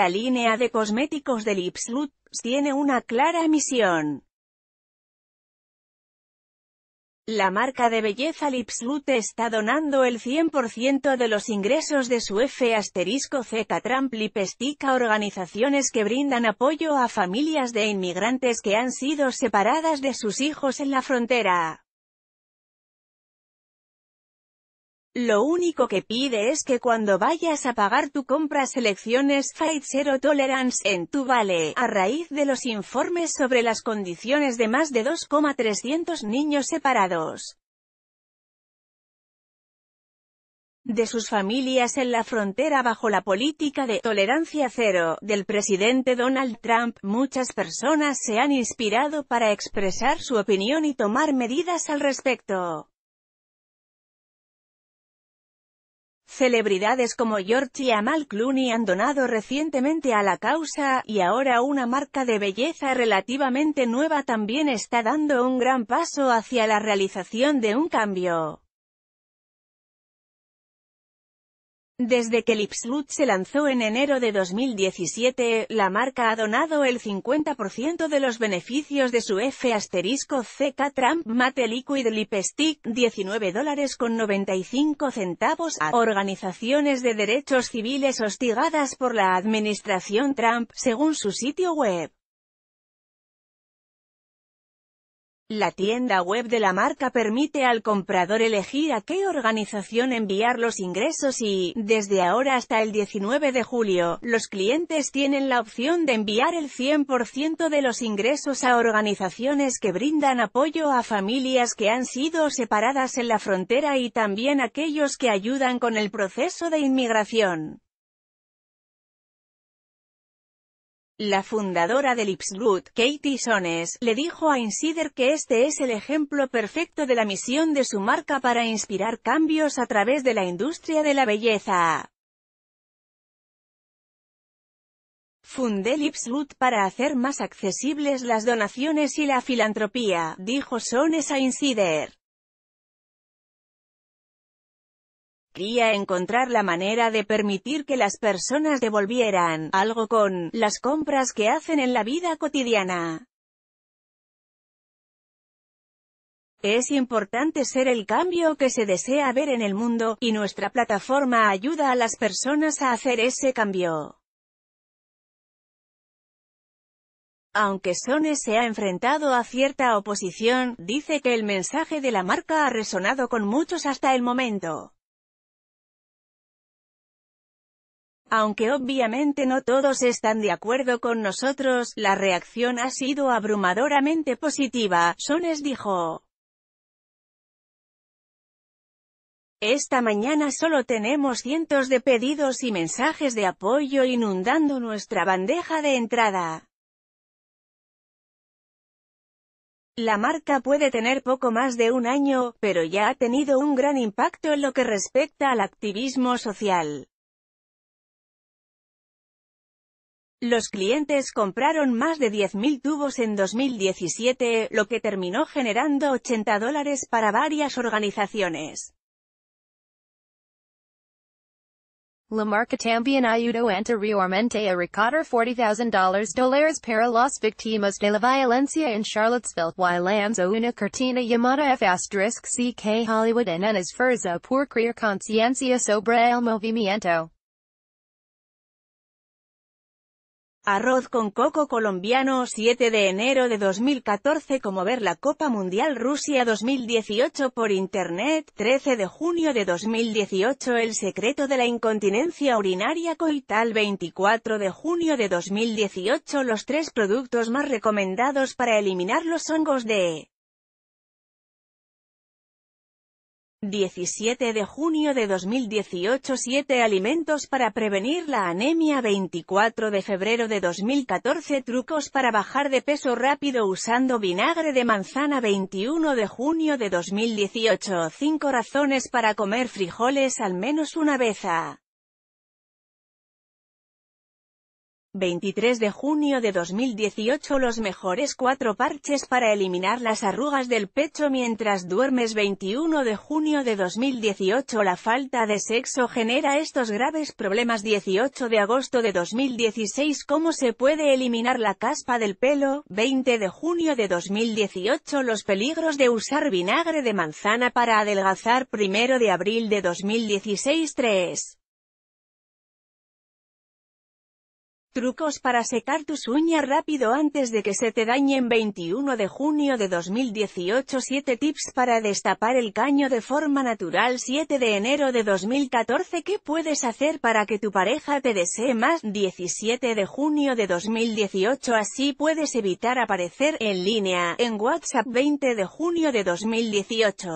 La línea de cosméticos de Lipslut tiene una clara misión. La marca de belleza Lipslut está donando el 100% de los ingresos de su F asterisco Z Trump Lipstick a organizaciones que brindan apoyo a familias de inmigrantes que han sido separadas de sus hijos en la frontera. Lo único que pide es que cuando vayas a pagar tu compra selecciones Fight Zero Tolerance en tu vale. A raíz de los informes sobre las condiciones de más de 2,300 niños separados de sus familias en la frontera bajo la política de tolerancia cero del presidente Donald Trump, muchas personas se han inspirado para expresar su opinión y tomar medidas al respecto. Celebridades como George y e. Amal Clooney han donado recientemente a la causa, y ahora una marca de belleza relativamente nueva también está dando un gran paso hacia la realización de un cambio. Desde que Lipslut se lanzó en enero de 2017, la marca ha donado el 50% de los beneficios de su F asterisco CK Trump Matte Liquid Lipstick, 19 dólares con 95 centavos a organizaciones de derechos civiles hostigadas por la administración Trump, según su sitio web. La tienda web de la marca permite al comprador elegir a qué organización enviar los ingresos y, desde ahora hasta el 19 de julio, los clientes tienen la opción de enviar el 100% de los ingresos a organizaciones que brindan apoyo a familias que han sido separadas en la frontera y también aquellos que ayudan con el proceso de inmigración. La fundadora de Lipsroot, Katie Sones, le dijo a Insider que este es el ejemplo perfecto de la misión de su marca para inspirar cambios a través de la industria de la belleza. Fundé Lipsroot para hacer más accesibles las donaciones y la filantropía, dijo Sones a Insider. quería encontrar la manera de permitir que las personas devolvieran algo con las compras que hacen en la vida cotidiana. Es importante ser el cambio que se desea ver en el mundo, y nuestra plataforma ayuda a las personas a hacer ese cambio. Aunque Sones se ha enfrentado a cierta oposición, dice que el mensaje de la marca ha resonado con muchos hasta el momento. Aunque obviamente no todos están de acuerdo con nosotros, la reacción ha sido abrumadoramente positiva, Sones dijo. Esta mañana solo tenemos cientos de pedidos y mensajes de apoyo inundando nuestra bandeja de entrada. La marca puede tener poco más de un año, pero ya ha tenido un gran impacto en lo que respecta al activismo social. Los clientes compraron más de 10.000 tubos en 2017, lo que terminó generando 80 dólares para varias organizaciones. La marca también ayudó anteriormente a recaudar $40,000 dólares para las víctimas de la violencia en Charlottesville, y lanzó una cortina llamada F asterisk CK Hollywood en un esfuerzo por crear conciencia sobre el movimiento. Arroz con coco colombiano 7 de enero de 2014 Como ver la Copa Mundial Rusia 2018 por Internet 13 de junio de 2018 El secreto de la incontinencia urinaria coital 24 de junio de 2018 Los tres productos más recomendados para eliminar los hongos de 17 de junio de 2018 7 alimentos para prevenir la anemia 24 de febrero de 2014 trucos para bajar de peso rápido usando vinagre de manzana 21 de junio de 2018 5 razones para comer frijoles al menos una vez a 23 de junio de 2018 Los mejores cuatro parches para eliminar las arrugas del pecho mientras duermes 21 de junio de 2018 La falta de sexo genera estos graves problemas 18 de agosto de 2016 Cómo se puede eliminar la caspa del pelo 20 de junio de 2018 Los peligros de usar vinagre de manzana para adelgazar 1 de abril de 2016 3 Trucos para secar tus uñas rápido antes de que se te dañen 21 de junio de 2018 7 tips para destapar el caño de forma natural 7 de enero de 2014 ¿Qué puedes hacer para que tu pareja te desee más? 17 de junio de 2018 Así puedes evitar aparecer en línea en WhatsApp 20 de junio de 2018